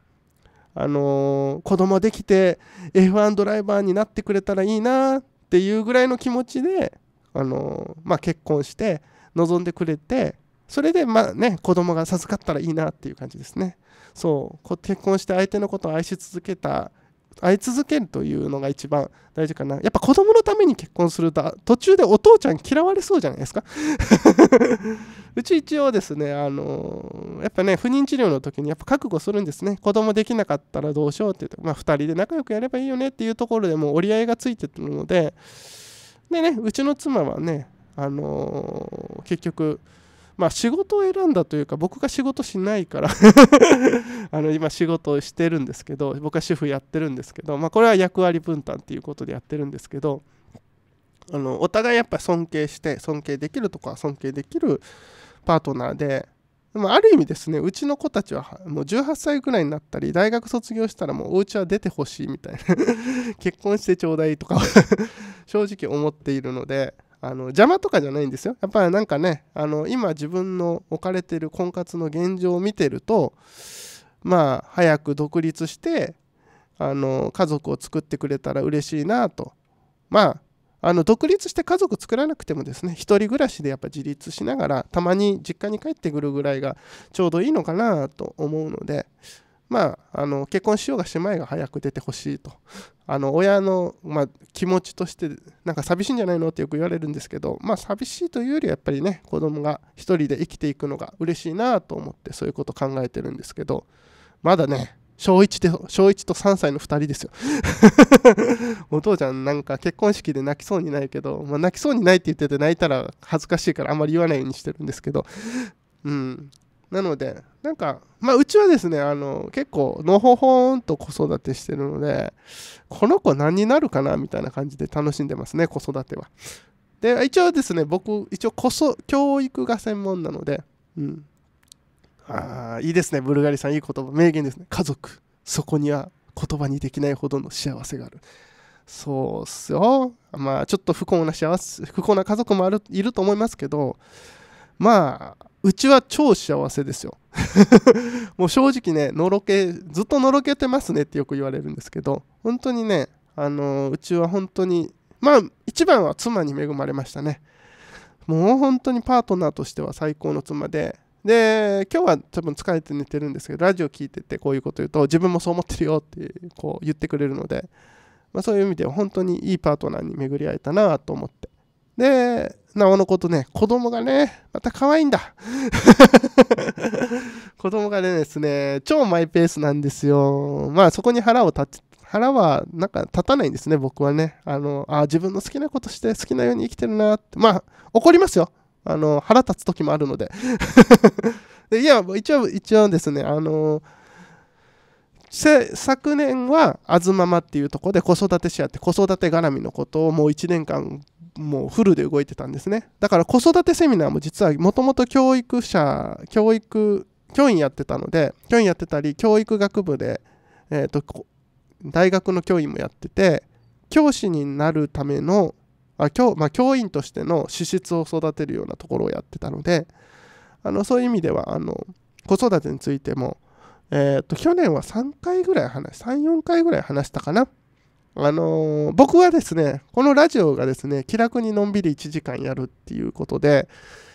あのー、子供できて F1 ドライバーになってくれたらいいなっていうぐらいの気持ちで、あのー、まあ、結婚して望んでくれてそれでまあね子供が授かったらいいなっていう感じですねそう結婚して相手のことを愛し続けた会い続けるというのが一番大事かなやっぱ子供のために結婚すると途中でお父ちゃん嫌われそうじゃないですかうち一応ですねあのやっぱね不妊治療の時にやっぱ覚悟するんですね子供できなかったらどうしようって言って、まあ、2人で仲良くやればいいよねっていうところでもう折り合いがついてるのででねうちの妻はねあの結局まあ仕事を選んだというか僕が仕事しないから あの今仕事をしてるんですけど僕は主婦やってるんですけどまあこれは役割分担っていうことでやってるんですけどあのお互いやっぱ尊敬して尊敬できるとか尊敬できるパートナーでまあ、ある意味ですねうちの子たちはもう18歳ぐらいになったり大学卒業したらもうお家は出てほしいみたいな 結婚してちょうだいとか 正直思っているのであの邪魔とかじゃないんですよやっぱりなんかねあの今自分の置かれてる婚活の現状を見てるとまあ早く独立してあの家族を作ってくれたら嬉しいなとまああの独立して家族作らなくてもですね一人暮らしでやっぱ自立しながらたまに実家に帰ってくるぐらいがちょうどいいのかなと思うのでまあ、あの結婚しようがしまいが早く出てほしいとあの親の、まあ、気持ちとしてなんか寂しいんじゃないのってよく言われるんですけど、まあ、寂しいというよりはやっぱりね子供が1人で生きていくのが嬉しいなと思ってそういうこと考えてるんですけどまだね小1で小1と3歳の2人ですよ お父ちゃんなんか結婚式で泣きそうにないけど、まあ、泣きそうにないって言ってて泣いたら恥ずかしいからあんまり言わないようにしてるんですけどうんなので、なんか、まあ、うちはですね、あの、結構、のほほんと子育てしてるので、この子何になるかなみたいな感じで楽しんでますね、子育ては。で、一応ですね、僕、一応、こそ、教育が専門なので、うん。ああ、いいですね、ブルガリさん、いい言葉、名言ですね。家族、そこには言葉にできないほどの幸せがある。そうっすよ。まあ、ちょっと不幸な幸せ、不幸な家族もあるいると思いますけど、まあ、うちは超幸せですよ もう正直ね、のろけ、ずっとのろけてますねってよく言われるんですけど、本当にね、あのうちは本当に、まあ、一番は妻に恵まれましたね。もう本当にパートナーとしては最高の妻で、で、今日は多分疲れて寝てるんですけど、ラジオ聞いててこういうこと言うと、自分もそう思ってるよってこう言ってくれるので、まあ、そういう意味では本当にいいパートナーに巡り合えたなと思って。で、なおのことね、子供がね、また可愛いんだ。子供がねですね、超マイペースなんですよ。まあそこに腹を立ち、腹はなんか立たないんですね、僕はね。あの、あ自分の好きなことして好きなように生きてるなって。まあ怒りますよ。あの、腹立つ時もあるので。でいや、一応、一応ですね、あの昨年は「あずまま」っていうとこで子育てし合って子育て絡みのことをもう1年間もうフルで動いてたんですねだから子育てセミナーも実はもともと教育者教育教員やってたので教員やってたり教育学部で、えーと、大学の教員もやってて教師になるためのあ教,、まあ、教員としての資質を育てるようなところをやってたのであのそういう意味ではあの子育てについても、えーと、と去年は3回ぐらい話34回ぐらい話したかなあのー、僕はですね、このラジオがですね、気楽にのんびり1時間やるっていうことで、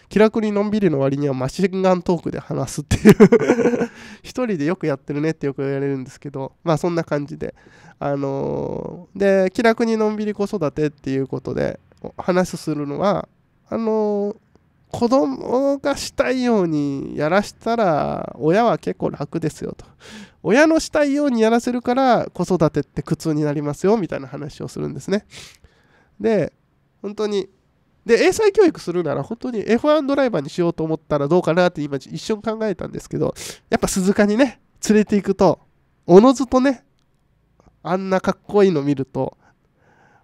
気楽にのんびりの割にはマシンガントークで話すっていう 一人でよくやってるねってよく言われるんですけど、まあそんな感じで。あのー、で、気楽にのんびり子育てっていうことで話するのは、あのー、子供がしたいようにやらしたら親は結構楽ですよと。親のしたいようにやらせるから子育てって苦痛になりますよみたいな話をするんですね。で本当にで英才教育するなら本当に F1 ドライバーにしようと思ったらどうかなって今一瞬考えたんですけどやっぱ鈴鹿にね連れて行くとおのずとねあんなかっこいいの見ると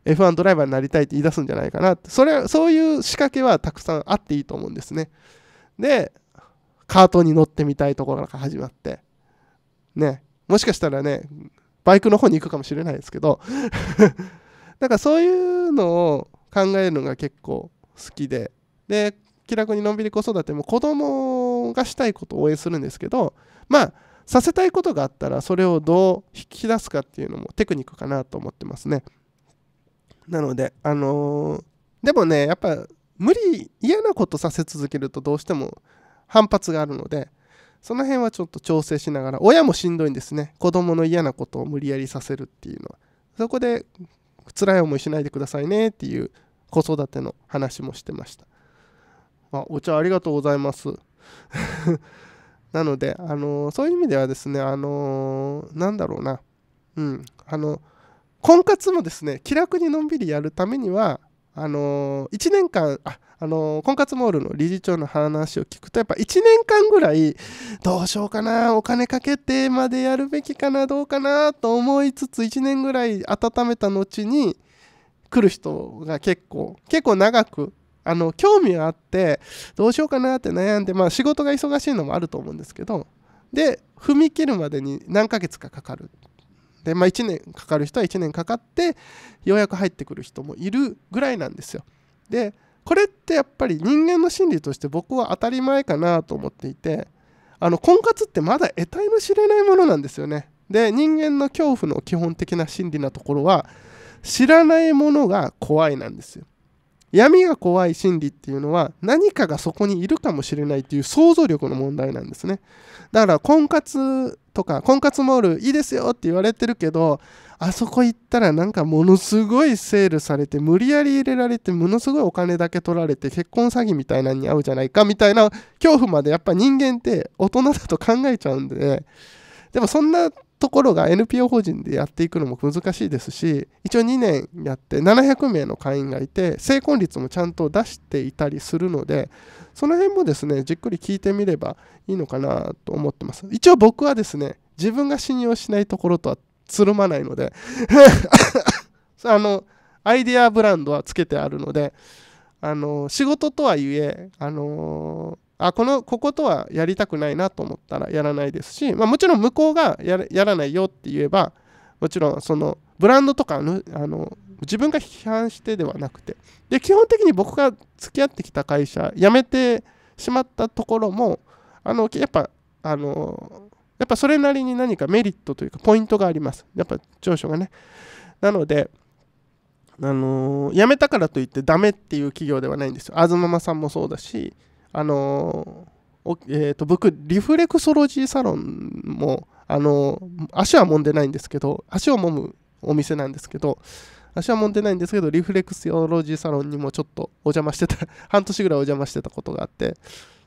F1 ドライバーになりたいって言い出すんじゃないかなってそれそういう仕掛けはたくさんあっていいと思うんですね。でカートに乗ってみたいところから始まってね、もしかしたらね、バイクの方に行くかもしれないですけどだ からそういうのを考えるのが結構好きで、で、気楽にのんびり子育ても子供がしたいことを応援するんですけど、まあ、させたいことがあったらそれをどう引き出すかっていうのもテクニックかなと思ってますね。なので、あのー、でもね、やっぱ無理、嫌なことさせ続けるとどうしても反発があるので、その辺はちょっと調整しながら親もしんどいんですね子供の嫌なことを無理やりさせるっていうのはそこで辛い思いしないでくださいねっていう子育ての話もしてましたあお茶ありがとうございます なので、あのー、そういう意味ではですね、あのー、なんだろうな、うん、あの、婚活もですね、気楽にのんびりやるためには、あのー、1年間あ、あのー、婚活モールの理事長の話を聞くとやっぱ1年間ぐらいどうしようかなお金かけてまでやるべきかなどうかなと思いつつ1年ぐらい温めた後に来る人が結構結構長くあの興味があってどうしようかなって悩んで、まあ、仕事が忙しいのもあると思うんですけどで踏み切るまでに何ヶ月かかかるで、まあ、1年かかる人は1年かかってようやく入ってくる人もいるぐらいなんですよ。でこれってやっぱり人間の心理として僕は当たり前かなと思っていてあの婚活ってまだ得体の知れないものなんですよね。で人間の恐怖の基本的な心理なところは知らないものが怖いなんですよ。闇が怖い心理っていうのは何かがそこにいるかもしれないっていう想像力の問題なんですねだから婚活とか婚活モールいいですよって言われてるけどあそこ行ったらなんかものすごいセールされて無理やり入れられてものすごいお金だけ取られて結婚詐欺みたいなのに合うじゃないかみたいな恐怖までやっぱ人間って大人だと考えちゃうんで、ね、でもそんなところが NPO 法人でやっていくのも難しいですし一応2年やって700名の会員がいて成婚率もちゃんと出していたりするのでその辺もですねじっくり聞いてみればいいのかなと思ってます一応僕はですね自分が信用しないところとはつるまないので あのアイデアブランドはつけてあるのであの仕事とはいえあのーあこのこことはやりたくないなと思ったらやらないですし、まあ、もちろん向こうがやらないよって言えばもちろんそのブランドとかのあの自分が批判してではなくてで基本的に僕が付き合ってきた会社辞めてしまったところもあのやっぱあのやっぱそれなりに何かメリットというかポイントがありますやっぱ長所がねなのであの辞めたからといってダメっていう企業ではないんですよ東ママさんもそうだしあのー、えー、と僕リフレクソロジーサロンも、あのー、足は揉んでないんですけど足を揉むお店なんですけど足は揉んでないんですけどリフレクソロジーサロンにもちょっとお邪魔してた 半年ぐらいお邪魔してたことがあって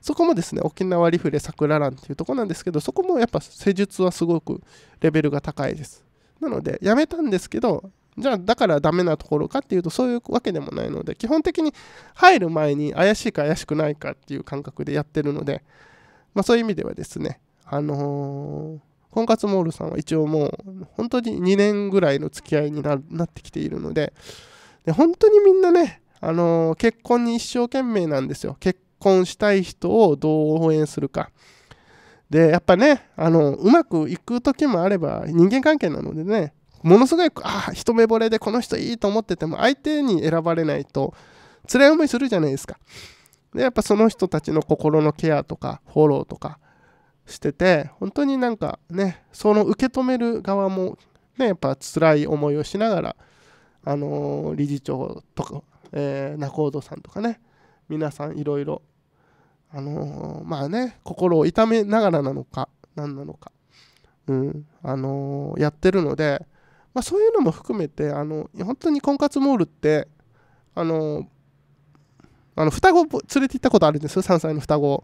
そこもですね沖縄リフレ桜蘭っていうとこなんですけどそこもやっぱ施術はすごくレベルが高いですなのでやめたんですけどじゃあだからダメなところかっていうとそういうわけでもないので基本的に入る前に怪しいか怪しくないかっていう感覚でやってるので、まあ、そういう意味ではですねあの婚活モールさんは一応もう本当に2年ぐらいの付き合いになってきているのでで本当にみんなね、あの結婚に一生懸命なんですよ結婚したい人をどう応援するかでやっぱねあのうまくいく時もあれば人間関係なのでねものすごいあ一目惚れでこの人いいと思ってても相手に選ばれないと辛い思いするじゃないですか。でやっぱその人たちの心のケアとかフォローとかしてて本当になんかねその受け止める側もねやっぱ辛い思いをしながらあのー、理事長とか、えー、仲人さんとかね皆さんいろいろあのー、まあね心を痛めながらなのか何なのか、うんあのー、やってるのでまあ、そういうのも含めてあの本当に婚活モールってあのあの双子連れて行ったことあるんですよ3歳の双子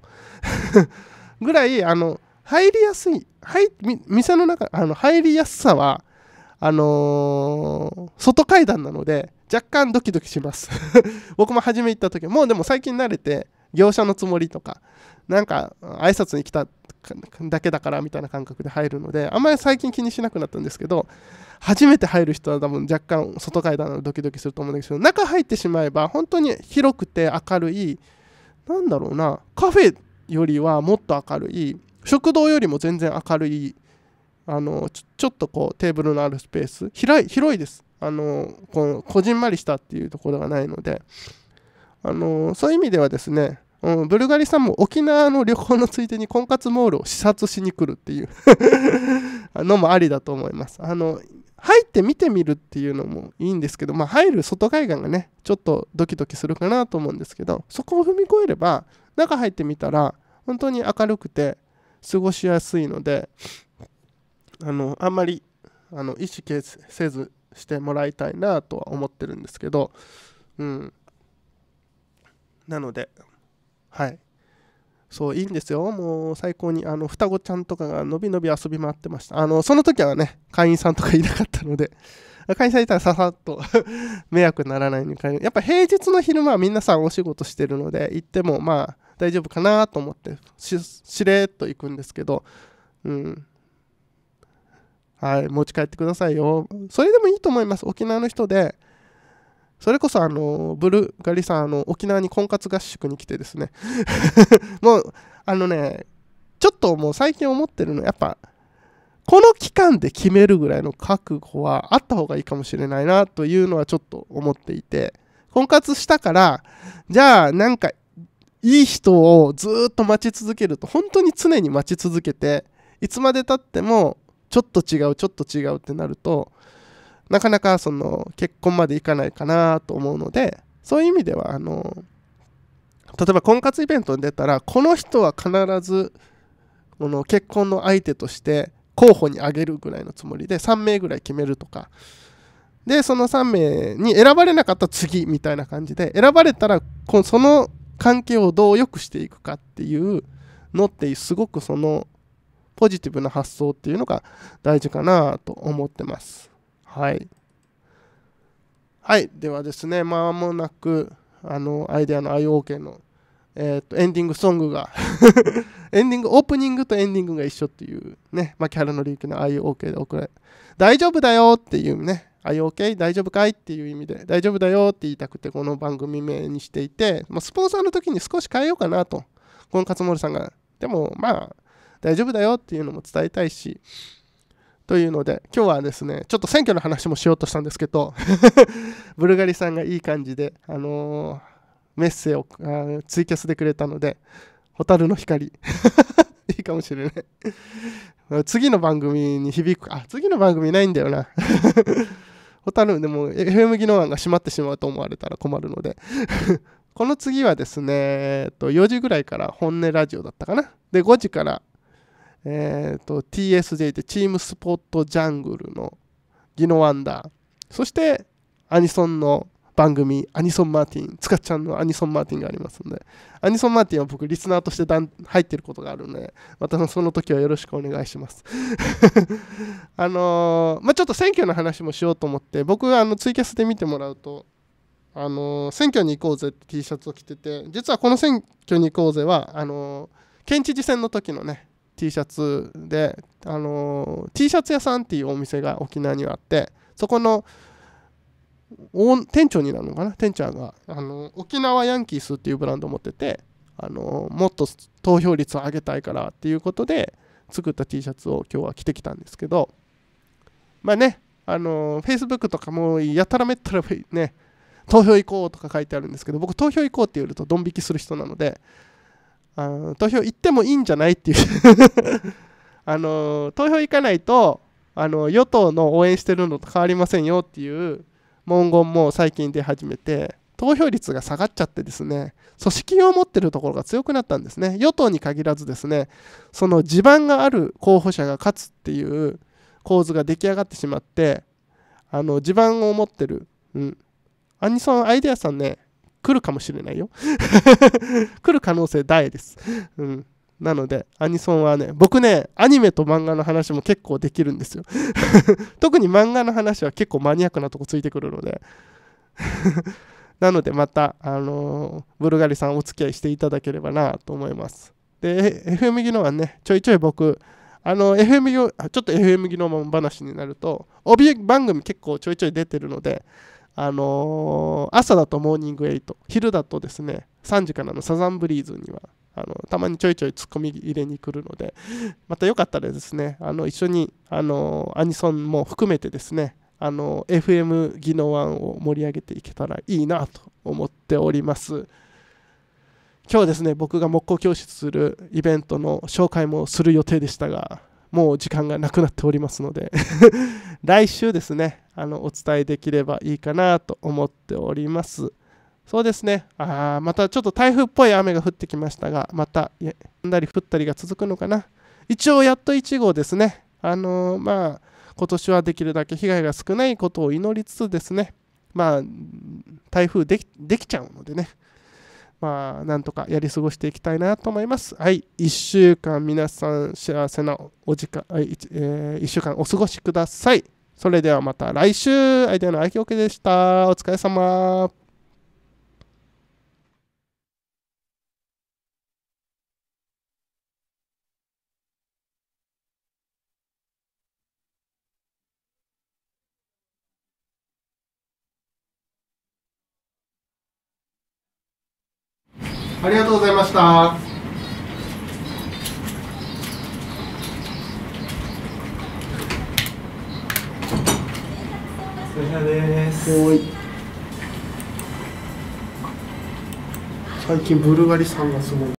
ぐらいあの入りやすい入店の中あの入りやすさはあのー、外階段なので若干ドキドキします 僕も初め行った時もうでも最近慣れて業者のつもりとかなんか挨拶に来ただけだからみたいな感覚で入るのであんまり最近気にしなくなったんですけど初めて入る人は多分若干外階段のドキドキすると思うんですけど中入ってしまえば本当に広くて明るいなんだろうなカフェよりはもっと明るい食堂よりも全然明るいあのちょっとこうテーブルのあるスペース広いですあのこのこじんまりしたっていうところがないのであのそういう意味ではですね、うん、ブルガリさんも沖縄の旅行のついでに婚活モールを視察しに来るっていう のもありだと思います。あの入って見てみるっていうのもいいんですけど、まあ、入る外海岸がねちょっとドキドキするかなと思うんですけどそこを踏み越えれば中入ってみたら本当に明るくて過ごしやすいのであのあんまりあの意識せずしてもらいたいなとは思ってるんですけど、うん、なので、はい。そう、いいんですよ。もう最高に、あの、双子ちゃんとかがのびのび遊び回ってました。あの、その時はね、会員さんとかいなかったので、会員さんいたらささっと 迷惑ならないにやっぱ平日の昼間は皆さんお仕事してるので、行ってもまあ大丈夫かなと思って、しれっと行くんですけど、うん。はい、持ち帰ってくださいよ。それでもいいと思います。沖縄の人で、それこそあのブルガリさんあの沖縄に婚活合宿に来てですね もうあのねちょっともう最近思ってるのやっぱこの期間で決めるぐらいの覚悟はあった方がいいかもしれないなというのはちょっと思っていて婚活したからじゃあなんかいい人をずっと待ち続けると本当に常に待ち続けていつまでたってもちょっと違うちょっと違うってなるとなかなかその結婚までいかないかなと思うのでそういう意味ではあの例えば婚活イベントに出たらこの人は必ずこの結婚の相手として候補に挙げるぐらいのつもりで3名ぐらい決めるとかでその3名に選ばれなかったら次みたいな感じで選ばれたらその関係をどう良くしていくかっていうのってすごくそのポジティブな発想っていうのが大事かなと思ってます。はい。はい、ではですね、まもなく、あの、アイデアの IOK の、えー、っと、エンディングソングが エンディング、オープニングとエンディングが一緒っていうね、牧原のりゆきの IOK で送れ、大丈夫だよっていうね、IOK 大丈夫かいっていう意味で、大丈夫だよって言いたくて、この番組名にしていて、まあ、スポンサーの時に少し変えようかなと、この勝森さんが。でも、まあ、大丈夫だよっていうのも伝えたいし、というので、今日はですね、ちょっと選挙の話もしようとしたんですけど ブルガリさんがいい感じで、あのー、メッセをあツイキャスでくれたので、蛍の光 いいかもしれない次の番組に響く、あ、次の番組ないんだよな。蛍、でも FM 技能案が閉まってしまうと思われたら困るので。この次はですね、えっと、4時ぐらいから本音ラジオだったかな。で、5時からえーと、TSJ ってチームスポットジャングルのギノワンダー。そして、アニソンの番組、アニソン・マーティン、つかちゃんのアニソン・マーティンがありますんで、アニソン・マーティンは僕、リスナーとして入ってることがあるんで、またその時はよろしくお願いします あのー、まあ、ちょっと選挙の話もしようと思って、僕、あのツイキャスで見てもらうと、あのー、選挙に行こうぜって T シャツを着てて、実はこの選挙に行こうぜは、あのー、県知事選の時のね、T シャツで、あのー、T シャツ屋さんっていうお店が沖縄にはあってそこの店長になるのかな店長が、あのー、沖縄ヤンキースっていうブランドを持ってて、あのー、もっと投票率を上げたいからっていうことで作った T シャツを今日は着てきたんですけどまあねあの Facebook とかもやたらめったらね投票行こうとか書いてあるんですけど僕投票行こうって言うとドン引きする人なのであ投票行ってもいいんじゃないっていう あの投票行かないとあの与党の応援してるのと変わりませんよっていう文言も最近出始めて投票率が下がっちゃってですね組織を持ってるところが強くなったんですね与党に限らずですねその地盤がある候補者が勝つっていう構図が出来上がってしまってあの地盤を持ってる、うん、アニソンアイデアさんね来るかもしれないよ 来る可能性大です。うん。なので、アニソンはね、僕ね、アニメと漫画の話も結構できるんですよ 特に漫画の話は結構マニアックなとこついてくるので なので、また、あのー、ブルガリさんお付き合いしていただければなと思います。で、FM 技能はね、ちょいちょい僕、あの、FM 技能、ちょっと FM 技能話になると、帯番組結構ちょいちょい出てるので、あのー、朝だとモーニングエイト、昼だとですね、3時からのサザンブリーズには、あのたまにちょいちょいツッコミ入れに来るので、またよかったらですね、あの一緒に、あのー、アニソンも含めてですね、あの FM 技能ンを盛り上げていけたらいいなと思っております。今日ですね、僕が木工教室するイベントの紹介もする予定でしたが、もう時間がなくなっておりますので 来週ですねあのお伝えできればいいかなと思っておりますそうですねあまたちょっと台風っぽい雨が降ってきましたがまたやんだり降ったりが続くのかな一応やっと1号ですねあのー、まあ今年はできるだけ被害が少ないことを祈りつつですねまあ台風できちゃうのでねまあ、なんとかやり過ごしていきたいなと思います。はい、一週間皆さん幸せなお時間、えー、週間お過ごしください。それではまた来週、アイデアの愛嬌家でした。お疲れ様。ありがとうございました。お疲れ様です。最近ブルガリさんがすごい。